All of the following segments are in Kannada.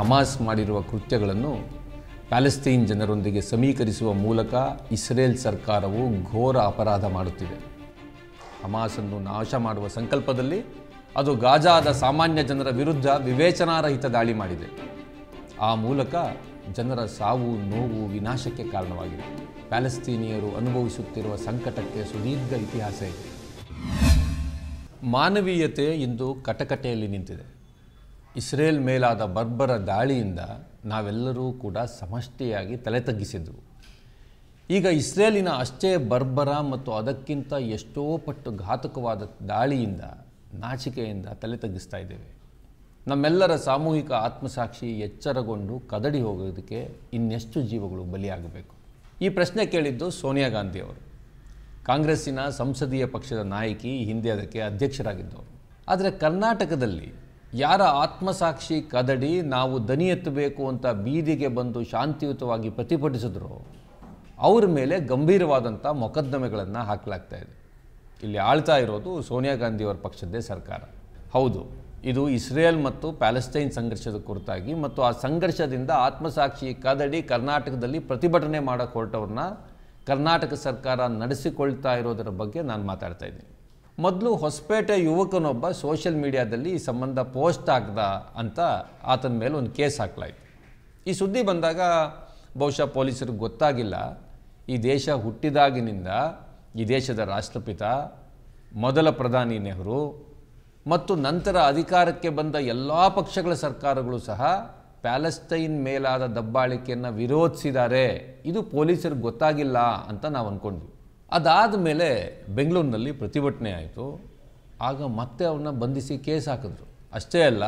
ಹಮಾಸ್ ಮಾಡಿರುವ ಕೃತ್ಯಗಳನ್ನು ಪ್ಯಾಲೆಸ್ತೀನ್ ಜನರೊಂದಿಗೆ ಸಮೀಕರಿಸುವ ಮೂಲಕ ಇಸ್ರೇಲ್ ಸರ್ಕಾರವು ಘೋರ ಅಪರಾಧ ಮಾಡುತ್ತಿದೆ ಹಮಾಸನ್ನು ನಾಶ ಮಾಡುವ ಸಂಕಲ್ಪದಲ್ಲಿ ಅದು ಗಾಜಾದ ಸಾಮಾನ್ಯ ಜನರ ವಿರುದ್ಧ ವಿವೇಚನಾರಹಿತ ದಾಳಿ ಮಾಡಿದೆ ಆ ಮೂಲಕ ಜನರ ಸಾವು ನೋವು ವಿನಾಶಕ್ಕೆ ಕಾರಣವಾಗಿದೆ ಪ್ಯಾಲೆಸ್ತೀನಿಯರು ಅನುಭವಿಸುತ್ತಿರುವ ಸಂಕಟಕ್ಕೆ ಸುದೀರ್ಘ ಇತಿಹಾಸ ಇದೆ ಮಾನವೀಯತೆ ಇಂದು ಕಟಕಟೆಯಲ್ಲಿ ನಿಂತಿದೆ ಇಸ್ರೇಲ್ ಮೇಲಾದ ಬರ್ಬರ ದಾಳಿಯಿಂದ ನಾವೆಲ್ಲರೂ ಕೂಡ ಸಮಷ್ಟಿಯಾಗಿ ತಲೆ ತಗ್ಗಿಸಿದ್ವು ಈಗ ಇಸ್ರೇಲಿನ ಅಷ್ಟೇ ಬರ್ಬರ ಮತ್ತು ಅದಕ್ಕಿಂತ ಎಷ್ಟೋ ಪಟ್ಟು ಘಾತಕವಾದ ದಾಳಿಯಿಂದ ನಾಚಿಕೆಯಿಂದ ತಲೆ ತಗ್ಗಿಸ್ತಾ ಇದ್ದೇವೆ ನಮ್ಮೆಲ್ಲರ ಸಾಮೂಹಿಕ ಆತ್ಮಸಾಕ್ಷಿ ಎಚ್ಚರಗೊಂಡು ಕದಡಿ ಹೋಗೋದಕ್ಕೆ ಇನ್ನೆಷ್ಟು ಜೀವಗಳು ಬಲಿಯಾಗಬೇಕು ಈ ಪ್ರಶ್ನೆ ಕೇಳಿದ್ದು ಸೋನಿಯಾ ಗಾಂಧಿಯವರು ಕಾಂಗ್ರೆಸ್ಸಿನ ಸಂಸದೀಯ ಪಕ್ಷದ ನಾಯಕಿ ಹಿಂದೆ ಅದಕ್ಕೆ ಅಧ್ಯಕ್ಷರಾಗಿದ್ದವರು ಆದರೆ ಕರ್ನಾಟಕದಲ್ಲಿ ಯಾರ ಆತ್ಮಸಾಕ್ಷಿ ಕದಡಿ ನಾವು ದನಿ ಎತ್ತಬೇಕು ಅಂತ ಬೀದಿಗೆ ಬಂದು ಶಾಂತಿಯುತವಾಗಿ ಪ್ರತಿಭಟಿಸಿದ್ರು ಅವ್ರ ಮೇಲೆ ಗಂಭೀರವಾದಂಥ ಮೊಕದ್ದಮೆಗಳನ್ನು ಹಾಕಲಾಗ್ತಾ ಇದೆ ಇಲ್ಲಿ ಆಳ್ತಾ ಇರೋದು ಸೋನಿಯಾ ಗಾಂಧಿಯವರ ಪಕ್ಷದ್ದೇ ಸರ್ಕಾರ ಹೌದು ಇದು ಇಸ್ರೇಲ್ ಮತ್ತು ಪ್ಯಾಲೆಸ್ತೈನ್ ಸಂಘರ್ಷದ ಕುರಿತಾಗಿ ಮತ್ತು ಆ ಸಂಘರ್ಷದಿಂದ ಆತ್ಮಸಾಕ್ಷಿ ಕದಡಿ ಕರ್ನಾಟಕದಲ್ಲಿ ಪ್ರತಿಭಟನೆ ಮಾಡೋ ಹೊರಟವ್ರನ್ನ ಕರ್ನಾಟಕ ಸರ್ಕಾರ ನಡೆಸಿಕೊಳ್ತಾ ಇರೋದರ ಬಗ್ಗೆ ನಾನು ಮಾತಾಡ್ತಾ ಇದ್ದೀನಿ ಮೊದಲು ಹೊಸಪೇಟೆ ಯುವಕನೊಬ್ಬ ಸೋಷಿಯಲ್ ಮೀಡಿಯಾದಲ್ಲಿ ಈ ಸಂಬಂಧ ಪೋಸ್ಟ್ ಆಗ್ದ ಅಂತ ಆತನ ಮೇಲೆ ಒಂದು ಕೇಸ್ ಹಾಕಲಾಯಿತು ಈ ಸುದ್ದಿ ಬಂದಾಗ ಬಹುಶಃ ಪೊಲೀಸರಿಗೆ ಗೊತ್ತಾಗಿಲ್ಲ ಈ ದೇಶ ಹುಟ್ಟಿದಾಗಿನಿಂದ ಈ ದೇಶದ ರಾಷ್ಟ್ರಪಿತ ಮೊದಲ ಪ್ರಧಾನಿ ನೆಹರು ಮತ್ತು ನಂತರ ಅಧಿಕಾರಕ್ಕೆ ಬಂದ ಎಲ್ಲ ಪಕ್ಷಗಳ ಸರ್ಕಾರಗಳು ಸಹ ಪ್ಯಾಲೆಸ್ಟೈನ್ ಮೇಲಾದ ದಬ್ಬಾಳಿಕೆಯನ್ನು ವಿರೋಧಿಸಿದ್ದಾರೆ ಇದು ಪೊಲೀಸರಿಗೆ ಗೊತ್ತಾಗಿಲ್ಲ ಅಂತ ನಾವು ಅಂದ್ಕೊಂಡ್ವಿ ಅದಾದ ಮೇಲೆ ಬೆಂಗಳೂರಿನಲ್ಲಿ ಪ್ರತಿಭಟನೆ ಆಯಿತು ಆಗ ಮತ್ತೆ ಅವನ್ನ ಬಂಧಿಸಿ ಕೇಸ್ ಹಾಕಿದ್ರು ಅಷ್ಟೇ ಅಲ್ಲ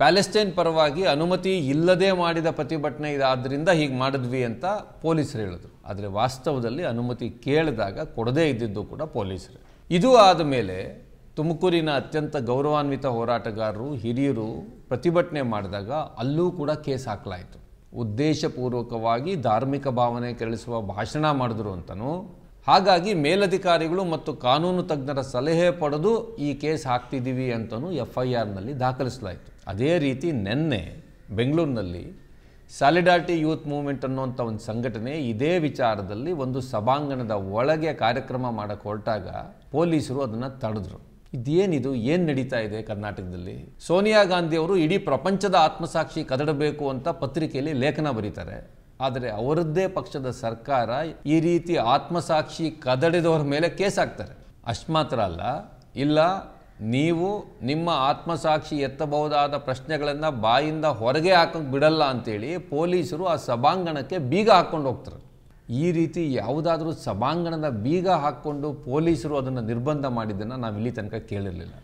ಪ್ಯಾಲೆಸ್ಟೈನ್ ಪರವಾಗಿ ಅನುಮತಿ ಇಲ್ಲದೆ ಮಾಡಿದ ಪ್ರತಿಭಟನೆ ಇದಾದ್ರಿಂದ ಹೀಗೆ ಮಾಡಿದ್ವಿ ಅಂತ ಪೊಲೀಸರು ಹೇಳಿದ್ರು ಆದರೆ ವಾಸ್ತವದಲ್ಲಿ ಅನುಮತಿ ಕೇಳಿದಾಗ ಕೊಡದೇ ಇದ್ದಿದ್ದು ಕೂಡ ಪೊಲೀಸರು ಇದು ಆದ ಮೇಲೆ ತುಮಕೂರಿನ ಅತ್ಯಂತ ಗೌರವಾನ್ವಿತ ಹೋರಾಟಗಾರರು ಹಿರಿಯರು ಪ್ರತಿಭಟನೆ ಮಾಡಿದಾಗ ಅಲ್ಲೂ ಕೂಡ ಕೇಸ್ ಹಾಕಲಾಯಿತು ಉದ್ದೇಶಪೂರ್ವಕವಾಗಿ ಧಾರ್ಮಿಕ ಭಾವನೆ ಕೆರಳಿಸುವ ಭಾಷಣ ಮಾಡಿದ್ರು ಅಂತಲೂ ಹಾಗಾಗಿ ಮೇಲಧಿಕಾರಿಗಳು ಮತ್ತು ಕಾನೂನು ತಜ್ಞರ ಸಲಹೆ ಪಡೆದು ಈ ಕೇಸ್ ಹಾಕ್ತಿದ್ದೀವಿ ಅಂತಲೂ ಎಫ್ ಐ ಆರ್ನಲ್ಲಿ ದಾಖಲಿಸಲಾಯಿತು ಅದೇ ರೀತಿ ನಿನ್ನೆ ಬೆಂಗಳೂರಿನಲ್ಲಿ ಸಾಲಿಡಾರಿಟಿ ಯೂತ್ ಮೂವ್ಮೆಂಟ್ ಅನ್ನುವಂಥ ಒಂದು ಸಂಘಟನೆ ಇದೇ ವಿಚಾರದಲ್ಲಿ ಒಂದು ಸಭಾಂಗಣದ ಒಳಗೆ ಕಾರ್ಯಕ್ರಮ ಮಾಡೋಕ್ಕೆ ಹೊರಟಾಗ ಪೊಲೀಸರು ಅದನ್ನು ತಡೆದ್ರು ಇದೇನಿದು ಏನು ನಡೀತಾ ಇದೆ ಕರ್ನಾಟಕದಲ್ಲಿ ಸೋನಿಯಾ ಗಾಂಧಿ ಅವರು ಇಡೀ ಪ್ರಪಂಚದ ಆತ್ಮಸಾಕ್ಷಿ ಕದಡಬೇಕು ಅಂತ ಪತ್ರಿಕೆಯಲ್ಲಿ ಲೇಖನ ಬರೀತಾರೆ ಆದರೆ ಅವರದ್ದೇ ಪಕ್ಷದ ಸರ್ಕಾರ ಈ ರೀತಿ ಆತ್ಮಸಾಕ್ಷಿ ಕದಡಿದವರ ಮೇಲೆ ಕೇಸ್ ಹಾಕ್ತಾರೆ ಅಷ್ಟು ಮಾತ್ರ ಅಲ್ಲ ಇಲ್ಲ ನೀವು ನಿಮ್ಮ ಆತ್ಮಸಾಕ್ಷಿ ಎತ್ತಬಹುದಾದ ಪ್ರಶ್ನೆಗಳನ್ನು ಬಾಯಿಂದ ಹೊರಗೆ ಹಾಕೋಕ್ಕೆ ಬಿಡಲ್ಲ ಅಂತೇಳಿ ಪೊಲೀಸರು ಆ ಸಭಾಂಗಣಕ್ಕೆ ಬೀಗ ಹಾಕ್ಕೊಂಡು ಹೋಗ್ತಾರೆ ಈ ರೀತಿ ಯಾವುದಾದ್ರೂ ಸಭಾಂಗಣದ ಬೀಗ ಹಾಕ್ಕೊಂಡು ಪೊಲೀಸರು ಅದನ್ನು ನಿರ್ಬಂಧ ಮಾಡಿದ್ದನ್ನು ನಾವು ಇಲ್ಲಿ ತನಕ ಕೇಳಿರಲಿಲ್ಲ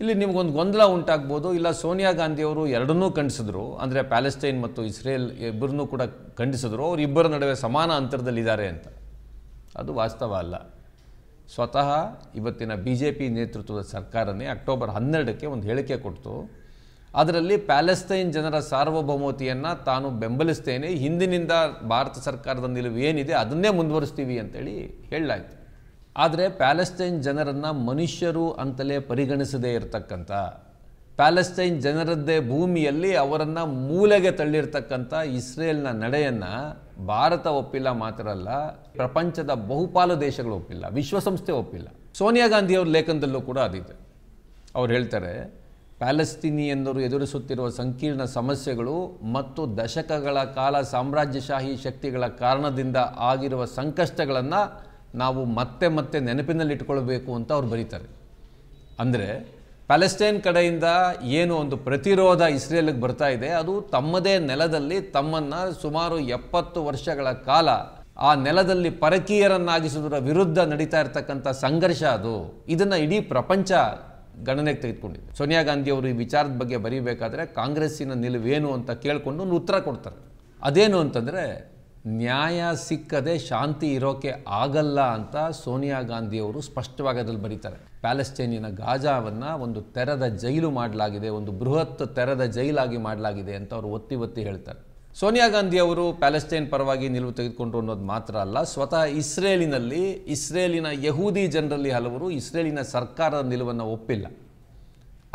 ಇಲ್ಲಿ ನಿಮಗೊಂದು ಗೊಂದಲ ಉಂಟಾಗ್ಬೋದು ಇಲ್ಲ ಸೋನಿಯಾ ಗಾಂಧಿಯವರು ಎರಡನ್ನೂ ಖಂಡಿಸಿದ್ರು ಅಂದರೆ ಪ್ಯಾಲೆಸ್ಟೈನ್ ಮತ್ತು ಇಸ್ರೇಲ್ ಇಬ್ಬರನ್ನೂ ಕೂಡ ಖಂಡಿಸಿದ್ರು ಅವರು ಇಬ್ಬರ ನಡುವೆ ಸಮಾನ ಅಂತರದಲ್ಲಿದ್ದಾರೆ ಅಂತ ಅದು ವಾಸ್ತವ ಅಲ್ಲ ಸ್ವತಃ ಇವತ್ತಿನ ಬಿ ಜೆ ಪಿ ನೇತೃತ್ವದ ಸರ್ಕಾರನೇ ಅಕ್ಟೋಬರ್ ಹನ್ನೆರಡಕ್ಕೆ ಒಂದು ಹೇಳಿಕೆ ಕೊಡ್ತು ಅದರಲ್ಲಿ ಪ್ಯಾಲೆಸ್ತೈನ್ ಜನರ ಸಾರ್ವಭೌಮತೆಯನ್ನು ತಾನು ಬೆಂಬಲಿಸ್ತೇನೆ ಹಿಂದಿನಿಂದ ಭಾರತ ಸರ್ಕಾರದ ನಿಲುವು ಏನಿದೆ ಅದನ್ನೇ ಮುಂದುವರಿಸ್ತೀವಿ ಅಂತೇಳಿ ಹೇಳಲಾಯಿತು ಆದರೆ ಪ್ಯಾಲೆಸ್ತೈನ್ ಜನರನ್ನು ಮನುಷ್ಯರು ಅಂತಲೇ ಪರಿಗಣಿಸದೇ ಇರತಕ್ಕಂಥ ಪ್ಯಾಲೆಸ್ತೈನ್ ಜನರದ್ದೇ ಭೂಮಿಯಲ್ಲಿ ಅವರನ್ನು ಮೂಲೆಗೆ ತಳ್ಳಿರ್ತಕ್ಕಂಥ ಇಸ್ರೇಲ್ನ ನಡೆಯನ್ನು ಭಾರತ ಒಪ್ಪಿಲ್ಲ ಮಾತ್ರ ಅಲ್ಲ ಪ್ರಪಂಚದ ಬಹುಪಾಲು ದೇಶಗಳು ಒಪ್ಪಿಲ್ಲ ವಿಶ್ವಸಂಸ್ಥೆ ಒಪ್ಪಿಲ್ಲ ಸೋನಿಯಾ ಗಾಂಧಿ ಅವರ ಲೇಖನದಲ್ಲೂ ಕೂಡ ಅದಿದೆ ಅವ್ರು ಹೇಳ್ತಾರೆ ಪ್ಯಾಲೆಸ್ತೀನಿಯನ್ನರು ಎದುರಿಸುತ್ತಿರುವ ಸಂಕೀರ್ಣ ಸಮಸ್ಯೆಗಳು ಮತ್ತು ದಶಕಗಳ ಕಾಲ ಸಾಮ್ರಾಜ್ಯಶಾಹಿ ಶಕ್ತಿಗಳ ಕಾರಣದಿಂದ ಆಗಿರುವ ಸಂಕಷ್ಟಗಳನ್ನು ನಾವು ಮತ್ತೆ ಮತ್ತೆ ನೆನಪಿನಲ್ಲಿಟ್ಕೊಳ್ಬೇಕು ಅಂತ ಅವ್ರು ಬರೀತಾರೆ ಅಂದರೆ ಪ್ಯಾಲೆಸ್ಟೈನ್ ಕಡೆಯಿಂದ ಏನು ಒಂದು ಪ್ರತಿರೋಧ ಇಸ್ರೇಲಿಗೆ ಬರ್ತಾ ಇದೆ ಅದು ತಮ್ಮದೇ ನೆಲದಲ್ಲಿ ತಮ್ಮನ್ನು ಸುಮಾರು ಎಪ್ಪತ್ತು ವರ್ಷಗಳ ಕಾಲ ಆ ನೆಲದಲ್ಲಿ ಪರಕೀಯರನ್ನಾಗಿಸುವುದರ ವಿರುದ್ಧ ನಡೀತಾ ಇರತಕ್ಕಂಥ ಸಂಘರ್ಷ ಅದು ಇದನ್ನು ಇಡೀ ಪ್ರಪಂಚ ಗಣನೆಗೆ ತೆಗೆದುಕೊಂಡಿದೆ ಸೋನಿಯಾ ಗಾಂಧಿ ಅವರು ಈ ವಿಚಾರದ ಬಗ್ಗೆ ಬರೀಬೇಕಾದ್ರೆ ಕಾಂಗ್ರೆಸ್ಸಿನ ನಿಲುವೇನು ಅಂತ ಕೇಳಿಕೊಂಡು ಉತ್ತರ ಕೊಡ್ತಾರೆ ಅದೇನು ಅಂತಂದರೆ ನ್ಯಾಯ ಸಿಕ್ಕದೆ ಶಾಂತಿ ಇರೋಕೆ ಆಗಲ್ಲ ಅಂತ ಸೋನಿಯಾ ಗಾಂಧಿಯವರು ಸ್ಪಷ್ಟವಾಗಿ ಅದರಲ್ಲಿ ಬರೀತಾರೆ ಪ್ಯಾಲೆಸ್ಟೈನಿನ ಗಾಜಾವನ್ನು ಒಂದು ತೆರದ ಜೈಲು ಮಾಡಲಾಗಿದೆ ಒಂದು ಬೃಹತ್ ತೆರದ ಜೈಲಾಗಿ ಮಾಡಲಾಗಿದೆ ಅಂತ ಅವರು ಒತ್ತಿ ಒತ್ತಿ ಹೇಳ್ತಾರೆ ಸೋನಿಯಾ ಗಾಂಧಿ ಅವರು ಪ್ಯಾಲೆಸ್ಟೈನ್ ಪರವಾಗಿ ನಿಲುವು ತೆಗೆದುಕೊಂಡು ಅನ್ನೋದು ಮಾತ್ರ ಅಲ್ಲ ಸ್ವತಃ ಇಸ್ರೇಲಿನಲ್ಲಿ ಇಸ್ರೇಲಿನ ಯಹೂದಿ ಜನರಲ್ಲಿ ಹಲವರು ಇಸ್ರೇಲಿನ ಸರ್ಕಾರದ ನಿಲುವನ್ನು ಒಪ್ಪಿಲ್ಲ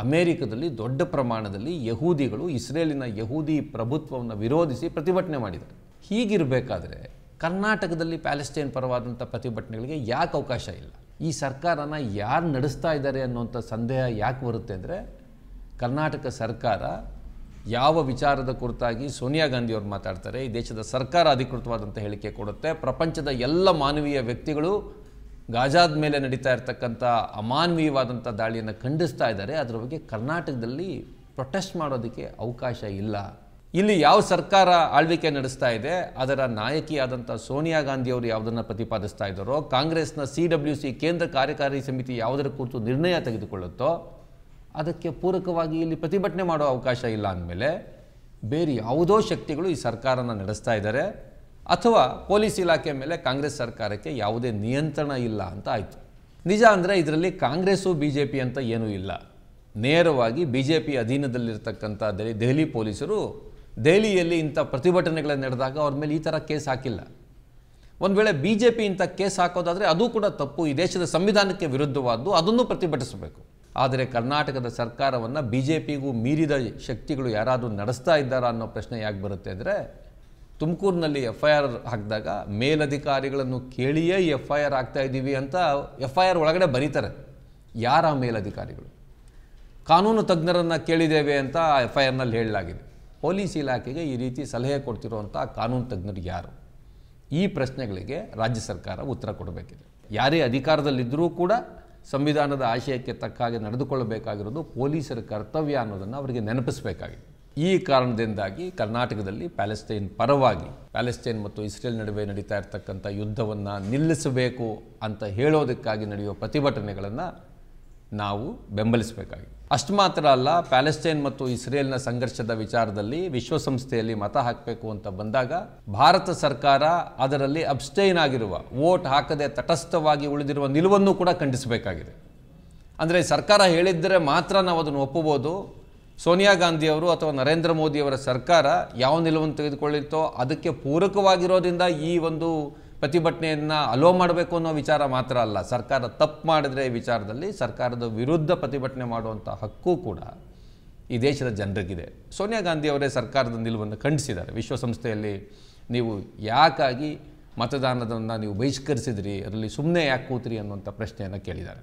ಅಮೇರಿಕದಲ್ಲಿ ದೊಡ್ಡ ಪ್ರಮಾಣದಲ್ಲಿ ಯಹೂದಿಗಳು ಇಸ್ರೇಲಿನ ಯಹೂದಿ ಪ್ರಭುತ್ವವನ್ನು ವಿರೋಧಿಸಿ ಪ್ರತಿಭಟನೆ ಮಾಡಿದ್ದಾರೆ ಹೀಗಿರಬೇಕಾದ್ರೆ ಕರ್ನಾಟಕದಲ್ಲಿ ಪ್ಯಾಲೆಸ್ಟೈನ್ ಪರವಾದಂಥ ಪ್ರತಿಭಟನೆಗಳಿಗೆ ಯಾಕೆ ಅವಕಾಶ ಇಲ್ಲ ಈ ಸರ್ಕಾರನ ಯಾರು ನಡೆಸ್ತಾ ಇದ್ದಾರೆ ಅನ್ನುವಂಥ ಸಂದೇಹ ಯಾಕೆ ಬರುತ್ತೆ ಅಂದರೆ ಕರ್ನಾಟಕ ಸರ್ಕಾರ ಯಾವ ವಿಚಾರದ ಕುರಿತಾಗಿ ಸೋನಿಯಾ ಗಾಂಧಿಯವರು ಮಾತಾಡ್ತಾರೆ ಈ ದೇಶದ ಸರ್ಕಾರ ಅಧಿಕೃತವಾದಂಥ ಹೇಳಿಕೆ ಕೊಡುತ್ತೆ ಪ್ರಪಂಚದ ಎಲ್ಲ ಮಾನವೀಯ ವ್ಯಕ್ತಿಗಳು ಗಾಜಾದ ಮೇಲೆ ನಡೀತಾ ಇರತಕ್ಕಂಥ ಅಮಾನವೀಯವಾದಂಥ ದಾಳಿಯನ್ನು ಖಂಡಿಸ್ತಾ ಇದ್ದಾರೆ ಅದರ ಬಗ್ಗೆ ಕರ್ನಾಟಕದಲ್ಲಿ ಪ್ರೊಟೆಸ್ಟ್ ಮಾಡೋದಕ್ಕೆ ಅವಕಾಶ ಇಲ್ಲ ಇಲ್ಲಿ ಯಾವ ಸರ್ಕಾರ ಆಳ್ವಿಕೆ ನಡೆಸ್ತಾ ಇದೆ ಅದರ ನಾಯಕಿಯಾದಂಥ ಸೋನಿಯಾ ಗಾಂಧಿ ಅವರು ಯಾವುದನ್ನು ಪ್ರತಿಪಾದಿಸ್ತಾ ಇದ್ದಾರೋ ಕಾಂಗ್ರೆಸ್ನ ಸಿ ಡಬ್ಲ್ಯೂ ಸಿ ಕೇಂದ್ರ ಕಾರ್ಯಕಾರಿ ಸಮಿತಿ ಯಾವುದರ ಕುರಿತು ನಿರ್ಣಯ ತೆಗೆದುಕೊಳ್ಳುತ್ತೋ ಅದಕ್ಕೆ ಪೂರಕವಾಗಿ ಇಲ್ಲಿ ಪ್ರತಿಭಟನೆ ಮಾಡೋ ಅವಕಾಶ ಇಲ್ಲ ಅಂದಮೇಲೆ ಬೇರೆ ಯಾವುದೋ ಶಕ್ತಿಗಳು ಈ ಸರ್ಕಾರನ ನಡೆಸ್ತಾ ಇದ್ದಾರೆ ಅಥವಾ ಪೊಲೀಸ್ ಇಲಾಖೆ ಮೇಲೆ ಕಾಂಗ್ರೆಸ್ ಸರ್ಕಾರಕ್ಕೆ ಯಾವುದೇ ನಿಯಂತ್ರಣ ಇಲ್ಲ ಅಂತ ಆಯಿತು ನಿಜ ಅಂದರೆ ಇದರಲ್ಲಿ ಕಾಂಗ್ರೆಸ್ಸು ಬಿ ಜೆ ಪಿ ಅಂತ ಏನೂ ಇಲ್ಲ ನೇರವಾಗಿ ಬಿ ಜೆ ಪಿ ಅಧೀನದಲ್ಲಿರ್ತಕ್ಕಂಥ ದೆಹಲಿ ಪೊಲೀಸರು ದೆಹಲಿಯಲ್ಲಿ ಇಂಥ ಪ್ರತಿಭಟನೆಗಳು ನಡೆದಾಗ ಅವ್ರ ಮೇಲೆ ಈ ಥರ ಕೇಸ್ ಹಾಕಿಲ್ಲ ಒಂದು ವೇಳೆ ಬಿ ಜೆ ಪಿ ಇಂಥ ಕೇಸ್ ಹಾಕೋದಾದರೆ ಅದು ಕೂಡ ತಪ್ಪು ಈ ದೇಶದ ಸಂವಿಧಾನಕ್ಕೆ ವಿರುದ್ಧವಾದ್ದು ಅದನ್ನು ಪ್ರತಿಭಟಿಸಬೇಕು ಆದರೆ ಕರ್ನಾಟಕದ ಸರ್ಕಾರವನ್ನು ಬಿ ಜೆ ಪಿಗೂ ಮೀರಿದ ಶಕ್ತಿಗಳು ಯಾರಾದರೂ ನಡೆಸ್ತಾ ಇದ್ದಾರಾ ಅನ್ನೋ ಪ್ರಶ್ನೆ ಯಾಕೆ ಬರುತ್ತೆ ಅಂದರೆ ತುಮಕೂರಿನಲ್ಲಿ ಎಫ್ ಐ ಆರ್ ಹಾಕಿದಾಗ ಮೇಲಧಿಕಾರಿಗಳನ್ನು ಕೇಳಿಯೇ ಎಫ್ ಐ ಆರ್ ಆಗ್ತಾ ಇದ್ದೀವಿ ಅಂತ ಎಫ್ ಐ ಆರ್ ಒಳಗಡೆ ಬರೀತಾರೆ ಯಾರ ಮೇಲಧಿಕಾರಿಗಳು ಕಾನೂನು ತಜ್ಞರನ್ನು ಕೇಳಿದ್ದೇವೆ ಅಂತ ಎಫ್ ಐ ಆರ್ನಲ್ಲಿ ಹೇಳಲಾಗಿದೆ ಪೊಲೀಸ್ ಇಲಾಖೆಗೆ ಈ ರೀತಿ ಸಲಹೆ ಕೊಡ್ತಿರುವಂಥ ಕಾನೂನು ತಜ್ಞರು ಯಾರು ಈ ಪ್ರಶ್ನೆಗಳಿಗೆ ರಾಜ್ಯ ಸರ್ಕಾರ ಉತ್ತರ ಕೊಡಬೇಕಿದೆ ಯಾರೇ ಅಧಿಕಾರದಲ್ಲಿದ್ದರೂ ಕೂಡ ಸಂವಿಧಾನದ ಆಶಯಕ್ಕೆ ತಕ್ಕ ಹಾಗೆ ನಡೆದುಕೊಳ್ಳಬೇಕಾಗಿರೋದು ಪೊಲೀಸರ ಕರ್ತವ್ಯ ಅನ್ನೋದನ್ನು ಅವರಿಗೆ ನೆನಪಿಸಬೇಕಾಗಿದೆ ಈ ಕಾರಣದಿಂದಾಗಿ ಕರ್ನಾಟಕದಲ್ಲಿ ಪ್ಯಾಲೆಸ್ತೈನ್ ಪರವಾಗಿ ಪ್ಯಾಲೆಸ್ತೈನ್ ಮತ್ತು ಇಸ್ರೇಲ್ ನಡುವೆ ನಡೀತಾ ಇರತಕ್ಕಂಥ ಯುದ್ಧವನ್ನು ನಿಲ್ಲಿಸಬೇಕು ಅಂತ ಹೇಳೋದಕ್ಕಾಗಿ ನಡೆಯುವ ಪ್ರತಿಭಟನೆಗಳನ್ನು ನಾವು ಬೆಂಬಲಿಸಬೇಕಾಗಿದೆ ಅಷ್ಟು ಮಾತ್ರ ಅಲ್ಲ ಪ್ಯಾಲೆಸ್ಟೈನ್ ಮತ್ತು ಇಸ್ರೇಲ್ನ ಸಂಘರ್ಷದ ವಿಚಾರದಲ್ಲಿ ವಿಶ್ವಸಂಸ್ಥೆಯಲ್ಲಿ ಮತ ಹಾಕಬೇಕು ಅಂತ ಬಂದಾಗ ಭಾರತ ಸರ್ಕಾರ ಅದರಲ್ಲಿ ಅಬ್ಸ್ಟೈನ್ ಆಗಿರುವ ವೋಟ್ ಹಾಕದೆ ತಟಸ್ಥವಾಗಿ ಉಳಿದಿರುವ ನಿಲುವನ್ನು ಕೂಡ ಖಂಡಿಸಬೇಕಾಗಿದೆ ಅಂದರೆ ಸರ್ಕಾರ ಹೇಳಿದ್ದರೆ ಮಾತ್ರ ನಾವು ಅದನ್ನು ಒಪ್ಪಬೋದು ಸೋನಿಯಾ ಗಾಂಧಿಯವರು ಅಥವಾ ನರೇಂದ್ರ ಮೋದಿಯವರ ಸರ್ಕಾರ ಯಾವ ನಿಲುವನ್ನು ತೆಗೆದುಕೊಳ್ಳಿತ್ತೋ ಅದಕ್ಕೆ ಪೂರಕವಾಗಿರೋದ್ರಿಂದ ಈ ಒಂದು ಪ್ರತಿಭಟನೆಯನ್ನು ಅಲೋ ಮಾಡಬೇಕು ಅನ್ನೋ ವಿಚಾರ ಮಾತ್ರ ಅಲ್ಲ ಸರ್ಕಾರ ತಪ್ಪು ಮಾಡಿದ್ರೆ ವಿಚಾರದಲ್ಲಿ ಸರ್ಕಾರದ ವಿರುದ್ಧ ಪ್ರತಿಭಟನೆ ಮಾಡುವಂಥ ಹಕ್ಕು ಕೂಡ ಈ ದೇಶದ ಜನರಿಗಿದೆ ಸೋನಿಯಾ ಗಾಂಧಿ ಅವರೇ ಸರ್ಕಾರದ ನಿಲುವನ್ನು ಖಂಡಿಸಿದ್ದಾರೆ ವಿಶ್ವಸಂಸ್ಥೆಯಲ್ಲಿ ನೀವು ಯಾಕಾಗಿ ಮತದಾನದನ್ನು ನೀವು ಬಹಿಷ್ಕರಿಸಿದ್ರಿ ಅದರಲ್ಲಿ ಸುಮ್ಮನೆ ಯಾಕೆ ಕೂತ್ರಿ ಅನ್ನುವಂಥ ಪ್ರಶ್ನೆಯನ್ನು ಕೇಳಿದ್ದಾರೆ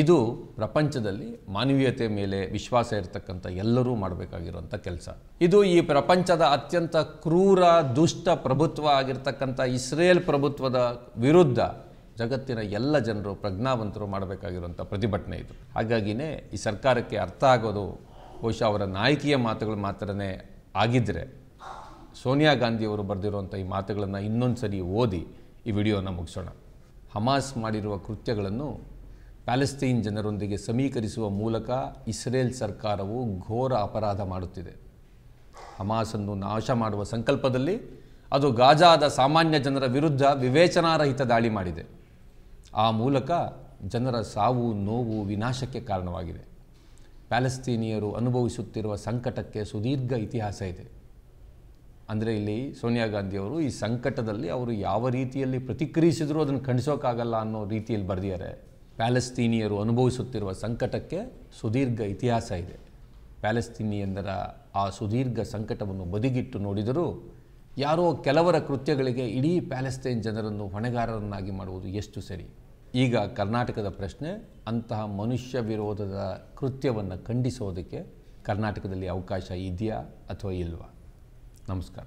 ಇದು ಪ್ರಪಂಚದಲ್ಲಿ ಮಾನವೀಯತೆ ಮೇಲೆ ವಿಶ್ವಾಸ ಇರತಕ್ಕಂಥ ಎಲ್ಲರೂ ಮಾಡಬೇಕಾಗಿರುವಂಥ ಕೆಲಸ ಇದು ಈ ಪ್ರಪಂಚದ ಅತ್ಯಂತ ಕ್ರೂರ ದುಷ್ಟ ಪ್ರಭುತ್ವ ಆಗಿರ್ತಕ್ಕಂಥ ಇಸ್ರೇಲ್ ಪ್ರಭುತ್ವದ ವಿರುದ್ಧ ಜಗತ್ತಿನ ಎಲ್ಲ ಜನರು ಪ್ರಜ್ಞಾವಂತರು ಮಾಡಬೇಕಾಗಿರುವಂಥ ಪ್ರತಿಭಟನೆ ಇದು ಹಾಗಾಗಿನೇ ಈ ಸರ್ಕಾರಕ್ಕೆ ಅರ್ಥ ಆಗೋದು ಬಹುಶಃ ಅವರ ನಾಯಕಿಯ ಮಾತುಗಳು ಮಾತ್ರನೇ ಆಗಿದ್ದರೆ ಸೋನಿಯಾ ಗಾಂಧಿಯವರು ಬರೆದಿರುವಂಥ ಈ ಮಾತುಗಳನ್ನು ಇನ್ನೊಂದು ಸರಿ ಓದಿ ಈ ವಿಡಿಯೋನ ಮುಗಿಸೋಣ ಹಮಾಸ್ ಮಾಡಿರುವ ಕೃತ್ಯಗಳನ್ನು ಪ್ಯಾಲೆಸ್ತೀನ್ ಜನರೊಂದಿಗೆ ಸಮೀಕರಿಸುವ ಮೂಲಕ ಇಸ್ರೇಲ್ ಸರ್ಕಾರವು ಘೋರ ಅಪರಾಧ ಮಾಡುತ್ತಿದೆ ಹಮಾಸನ್ನು ನಾಶ ಮಾಡುವ ಸಂಕಲ್ಪದಲ್ಲಿ ಅದು ಗಾಜಾದ ಸಾಮಾನ್ಯ ಜನರ ವಿರುದ್ಧ ವಿವೇಚನಾರಹಿತ ದಾಳಿ ಮಾಡಿದೆ ಆ ಮೂಲಕ ಜನರ ಸಾವು ನೋವು ವಿನಾಶಕ್ಕೆ ಕಾರಣವಾಗಿದೆ ಪ್ಯಾಲೆಸ್ತೀನಿಯರು ಅನುಭವಿಸುತ್ತಿರುವ ಸಂಕಟಕ್ಕೆ ಸುದೀರ್ಘ ಇತಿಹಾಸ ಇದೆ ಅಂದರೆ ಇಲ್ಲಿ ಸೋನಿಯಾ ಗಾಂಧಿಯವರು ಈ ಸಂಕಟದಲ್ಲಿ ಅವರು ಯಾವ ರೀತಿಯಲ್ಲಿ ಪ್ರತಿಕ್ರಿಯಿಸಿದರೂ ಅದನ್ನು ಖಂಡಿಸೋಕ್ಕಾಗಲ್ಲ ಅನ್ನೋ ರೀತಿಯಲ್ಲಿ ಬರೆದಿದ್ದಾರೆ ಪ್ಯಾಲೆಸ್ತೀನಿಯರು ಅನುಭವಿಸುತ್ತಿರುವ ಸಂಕಟಕ್ಕೆ ಸುದೀರ್ಘ ಇತಿಹಾಸ ಇದೆ ಪ್ಯಾಲೆಸ್ತೀನಿಯನ್ನರ ಆ ಸುದೀರ್ಘ ಸಂಕಟವನ್ನು ಬದಿಗಿಟ್ಟು ನೋಡಿದರೂ ಯಾರೋ ಕೆಲವರ ಕೃತ್ಯಗಳಿಗೆ ಇಡೀ ಪ್ಯಾಲೆಸ್ತೈನ್ ಜನರನ್ನು ಹೊಣೆಗಾರರನ್ನಾಗಿ ಮಾಡುವುದು ಎಷ್ಟು ಸರಿ ಈಗ ಕರ್ನಾಟಕದ ಪ್ರಶ್ನೆ ಅಂತಹ ಮನುಷ್ಯ ವಿರೋಧದ ಕೃತ್ಯವನ್ನು ಖಂಡಿಸೋದಕ್ಕೆ ಕರ್ನಾಟಕದಲ್ಲಿ ಅವಕಾಶ ಇದೆಯಾ ಅಥವಾ ಇಲ್ವಾ ನಮಸ್ಕಾರ